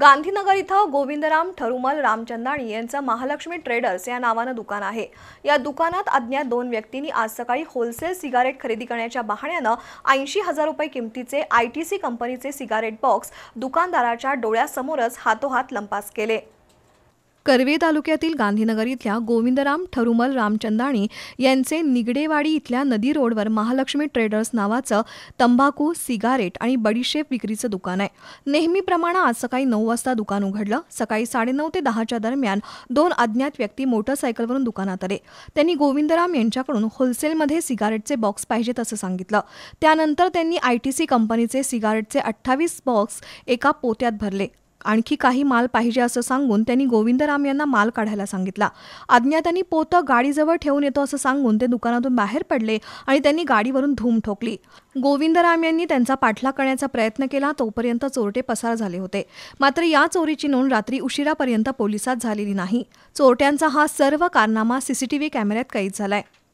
गांधीनगर इथं गोविंदराम ठरुमल रामचंदाणी यांचं महालक्ष्मी ट्रेडर्स या नावानं दुकान आहे या दुकानात अज्ञात दोन व्यक्तींनी आज सकाळी होलसेल सिगारेट खरेदी करण्याच्या बहाण्यानं ऐंशी हजार रुपये किमतीचे आय टी सी कंपनीचे सिगारेट बॉक्स दुकानदाराच्या डोळ्यासमोरच हातोहात लंपास केले कर्वे तालुक्यातील गांधीनगर इथल्या गोविंदराम ठरुमल रामचंदाणी यांचे निगडेवाडी इथल्या नदी रोडवर महालक्ष्मी ट्रेडर्स नावाचं तंबाखू सिगारेट आणि बडीशेप विक्रीचं दुकान आहे नेहमीप्रमाणे आज सकाळी नऊ वाजता दुकान उघडलं सकाळी साडेनऊ ते दहाच्या दरम्यान दोन अज्ञात व्यक्ती मोटरसायकलवरून दुकानात आले त्यांनी गोविंदराम यांच्याकडून होलसेलमध्ये सिगारेटचे बॉक्स पाहिजेत असं सांगितलं त्यानंतर त्यांनी आयटीसी कंपनीचे सिगारेटचे अठ्ठावीस बॉक्स एका पोत्यात भरले आणखी काही माल पाहिजे असं सांगून त्यांनी गोविंदराम यांना माल काढायला सांगितला अज्ञातांनी पोतं गाडीजवळ ठेवून येतो असं सांगून ते दुकानातून बाहेर पडले आणि त्यांनी गाडीवरून धूम ठोकली गोविंदराम यांनी त्यांचा पाठलाग करण्याचा प्रयत्न केला तोपर्यंत चोरटे पसार झाले होते मात्र या चोरीची नोंद रात्री उशिरापर्यंत पोलिसात झालेली नाही चोरट्यांचा हा सर्व कारनामा सीसीटीव्ही कॅमेऱ्यात कैद झालाय